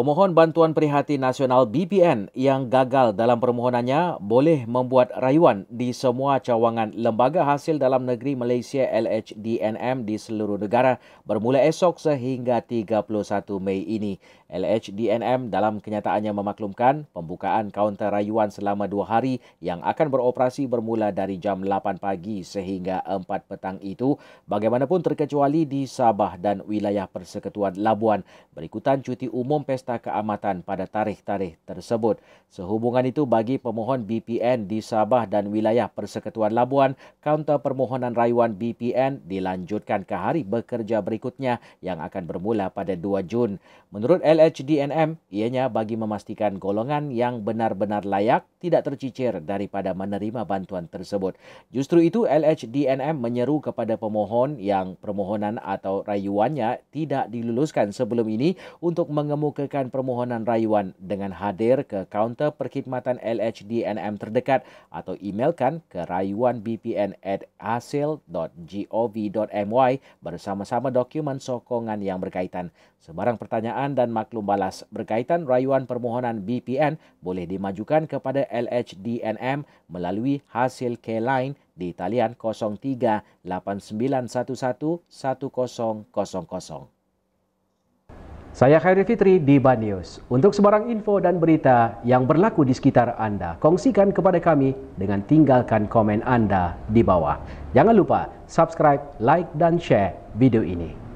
Pemohon bantuan prihatin nasional BPN yang gagal dalam permohonannya boleh membuat rayuan di semua cawangan lembaga hasil dalam negeri Malaysia LHDNM di seluruh negara bermula esok sehingga 31 Mei ini. LHDNM dalam kenyataannya memaklumkan pembukaan kaunter rayuan selama dua hari yang akan beroperasi bermula dari jam 8 pagi sehingga 4 petang itu bagaimanapun terkecuali di Sabah dan wilayah Persekutuan Labuan. Berikutan cuti umum pesta Akta Keamatan pada tarikh-tarikh tersebut. Sehubungan itu bagi pemohon BPN di Sabah dan wilayah Persekutuan Labuan, kaunter permohonan rayuan BPN dilanjutkan ke hari bekerja berikutnya yang akan bermula pada 2 Jun. Menurut LHDNM, ianya bagi memastikan golongan yang benar-benar layak tidak tercicir daripada menerima bantuan tersebut. Justru itu LHDNM menyeru kepada pemohon yang permohonan atau rayuannya tidak diluluskan sebelum ini untuk mengemukakan menyampaikan permohonan rayuan dengan hadir ke kaunter perkhidmatan LHDNM terdekat atau emailkan ke rayuanbpn@hasil.gov.my bersama-sama dokumen sokongan yang berkaitan. Sebarang pertanyaan dan maklum balas berkaitan rayuan permohonan BPN boleh dimajukan kepada LHDNM melalui hasil K-Line di talian 03 8911 1000. Saya Khairul Fitri di Banyus. Untuk sebarang info dan berita yang berlaku di sekitar anda, kongsikan kepada kami dengan tinggalkan komen anda di bawah. Jangan lupa subscribe, like dan share video ini.